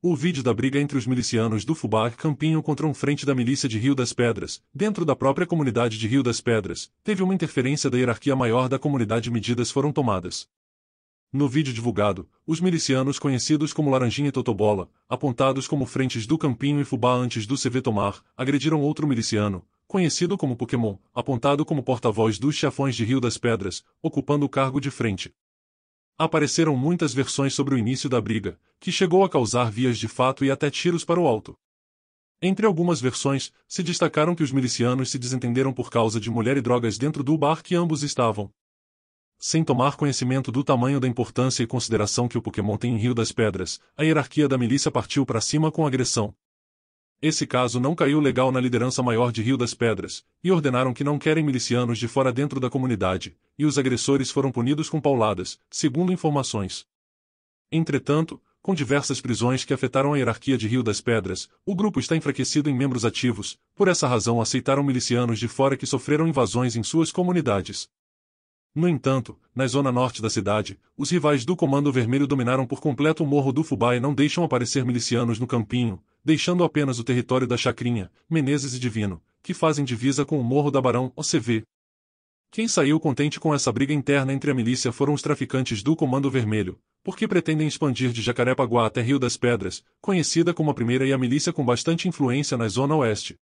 O vídeo da briga entre os milicianos do Fubá Campinho contra um frente da milícia de Rio das Pedras, dentro da própria comunidade de Rio das Pedras, teve uma interferência da hierarquia maior da comunidade e medidas foram tomadas. No vídeo divulgado, os milicianos conhecidos como Laranjinha e Totobola, apontados como frentes do Campinho e Fubá antes do CV tomar, agrediram outro miliciano, conhecido como Pokémon, apontado como porta-voz dos chafões de Rio das Pedras, ocupando o cargo de frente. Apareceram muitas versões sobre o início da briga, que chegou a causar vias de fato e até tiros para o alto. Entre algumas versões, se destacaram que os milicianos se desentenderam por causa de mulher e drogas dentro do bar que ambos estavam. Sem tomar conhecimento do tamanho da importância e consideração que o Pokémon tem em Rio das Pedras, a hierarquia da milícia partiu para cima com agressão. Esse caso não caiu legal na liderança maior de Rio das Pedras, e ordenaram que não querem milicianos de fora dentro da comunidade, e os agressores foram punidos com pauladas, segundo informações. Entretanto, com diversas prisões que afetaram a hierarquia de Rio das Pedras, o grupo está enfraquecido em membros ativos, por essa razão aceitaram milicianos de fora que sofreram invasões em suas comunidades. No entanto, na zona norte da cidade, os rivais do Comando Vermelho dominaram por completo o Morro do Fubá e não deixam aparecer milicianos no campinho, deixando apenas o território da Chacrinha, Menezes e Divino, que fazem divisa com o Morro da Barão, OCV, quem saiu contente com essa briga interna entre a milícia foram os traficantes do Comando Vermelho, porque pretendem expandir de Jacarepaguá até Rio das Pedras, conhecida como a primeira e a milícia com bastante influência na Zona Oeste,